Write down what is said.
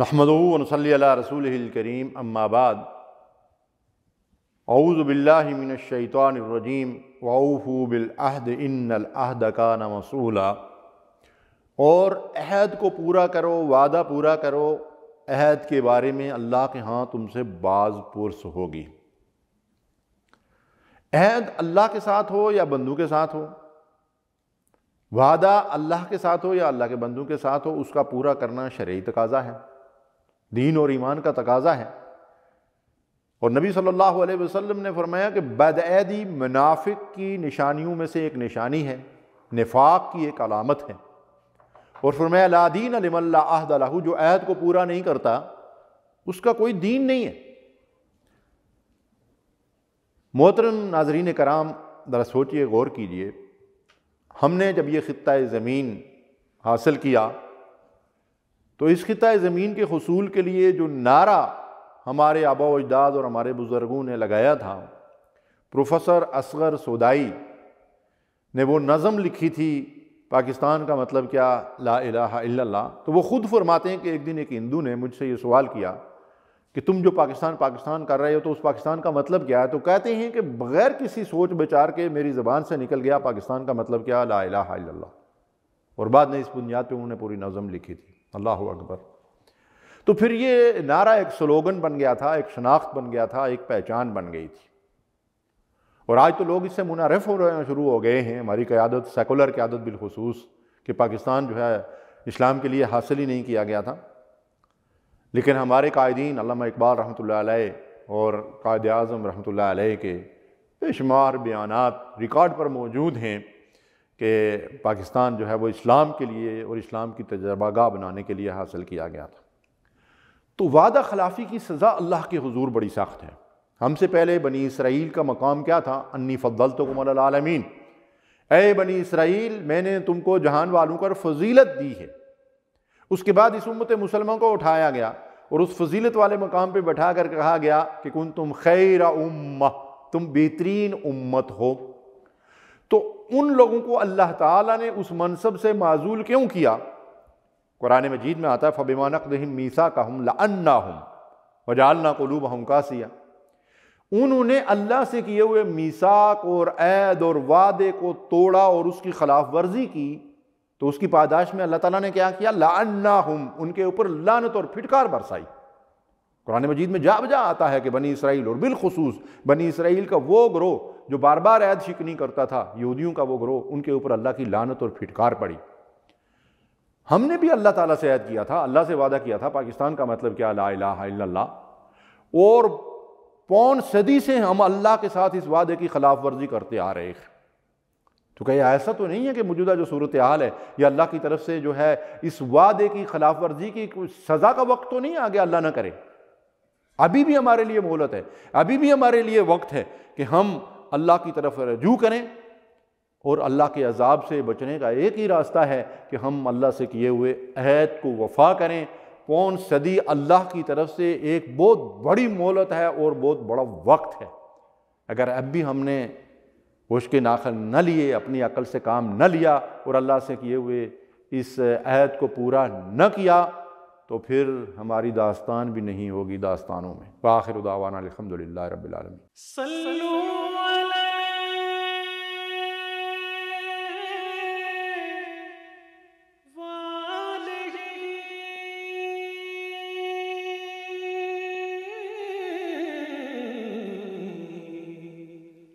نحمد صلی اللہ رسول الکریم اعوذ من الشیطان الرجیم طرزیم واؤف ان العہد کان العدقان اور عہد کو پورا کرو وعدہ پورا کرو عہد کے بارے میں اللہ کے ہاں تم سے بعض پرس ہوگی عہد اللہ کے ساتھ ہو یا بندو کے ساتھ ہو وعدہ اللہ کے ساتھ ہو یا اللہ کے بندو کے ساتھ ہو اس کا پورا کرنا شرعی تقاضا ہے دین اور ایمان کا تقاضا ہے اور نبی صلی اللہ علیہ وسلم نے فرمایا کہ بدعیدی منافق کی نشانیوں میں سے ایک نشانی ہے نفاق کی ایک علامت ہے اور فرمایا لا دین علم اللہ عہد الح جو عہد کو پورا نہیں کرتا اس کا کوئی دین نہیں ہے محترم ناظرین کرام ذرا سوچئے غور کیجئے ہم نے جب یہ خطہ زمین حاصل کیا تو اس خطۂ زمین کے حصول کے لیے جو نعرہ ہمارے آبا و اجداد اور ہمارے بزرگوں نے لگایا تھا پروفیسر اصغر سودائی نے وہ نظم لکھی تھی پاکستان کا مطلب کیا لا الہ الا اللہ تو وہ خود فرماتے ہیں کہ ایک دن ایک ہندو نے مجھ سے یہ سوال کیا کہ تم جو پاکستان پاکستان کر رہے ہو تو اس پاکستان کا مطلب کیا ہے تو کہتے ہیں کہ بغیر کسی سوچ بچار کے میری زبان سے نکل گیا پاکستان کا مطلب کیا لا الہ الا اللہ اور بعد میں اس بنیاد پہ انہوں نے پوری نظم لکھی تھی اللہ اکبر تو پھر یہ نعرہ ایک سلوگن بن گیا تھا ایک شناخت بن گیا تھا ایک پہچان بن گئی تھی اور آج تو لوگ اس سے منعرف ہو رہے ہیں شروع ہو گئے ہیں ہماری قیادت سیکولر قیادت بالخصوص کہ پاکستان جو ہے اسلام کے لیے حاصل ہی نہیں کیا گیا تھا لیکن ہمارے قائدین علامہ اقبال رحمۃ اللہ علیہ اور قائد اعظم رحمۃ اللہ علیہ کے بے شمار بیانات ریکارڈ پر موجود ہیں کہ پاکستان جو ہے وہ اسلام کے لیے اور اسلام کی تجربہ گاہ بنانے کے لیے حاصل کیا گیا تھا تو وعدہ خلافی کی سزا اللہ کے حضور بڑی سخت ہے ہم سے پہلے بنی اسرائیل کا مقام کیا تھا انی فضل تو العالمین اے بنی اسرائیل میں نے تم کو جہان والوں پر فضیلت دی ہے اس کے بعد اس امت مسلموں کو اٹھایا گیا اور اس فضیلت والے مقام پہ بٹھا کر کہا گیا کہ کن تم خیر امہ تم بہترین امت ہو ان لوگوں کو اللہ تعالیٰ نے اس منصب سے معذول کیوں کیا قرآن مجید میں آتا ہے فبیمانہ کو لوبہ سیا نے اللہ سے کیے ہوئے میساک اور عید اور وعدے کو توڑا اور اس کی خلاف ورزی کی تو اس کی پاداش میں اللہ تعالیٰ نے کیا لا انا ان کے اوپر لانت اور پھٹکار برسائی قرآن مجید میں جا بجا آتا ہے کہ بنی اسرائیل اور بالخصوص بنی اسرائیل کا وہ گروہ جو بار بار عید شک نہیں کرتا تھا یہودیوں کا وہ گروہ ان کے اوپر اللہ کی لانت اور پھٹکار پڑی ہم نے بھی اللہ تعالیٰ سے عید کیا تھا اللہ سے وعدہ کیا تھا پاکستان کا مطلب کیا لا الہ الا اللہ اور پون صدی سے ہم اللہ کے ساتھ اس وعدے کی خلاف ورزی کرتے آ رہے ہیں تو کہ ایسا تو نہیں ہے کہ موجودہ جو صورتحال ہے یہ اللہ کی طرف سے جو ہے اس وعدے کی خلاف ورزی کی سزا کا وقت تو نہیں آگے اللہ نہ کرے ابھی بھی ہمارے لیے مہلت ہے ابھی بھی ہمارے لیے وقت ہے کہ ہم اللہ کی طرف رجوع کریں اور اللہ کے عذاب سے بچنے کا ایک ہی راستہ ہے کہ ہم اللہ سے کیے ہوئے عہد کو وفا کریں پون صدی اللہ کی طرف سے ایک بہت بڑی مہلت ہے اور بہت بڑا وقت ہے اگر اب بھی ہم نے خوش کے ناخل نہ لیے اپنی عقل سے کام نہ لیا اور اللہ سے کیے ہوئے اس عہد کو پورا نہ کیا تو پھر ہماری داستان بھی نہیں ہوگی داستانوں میں بآر دعوانا الحمد للہ رب العالم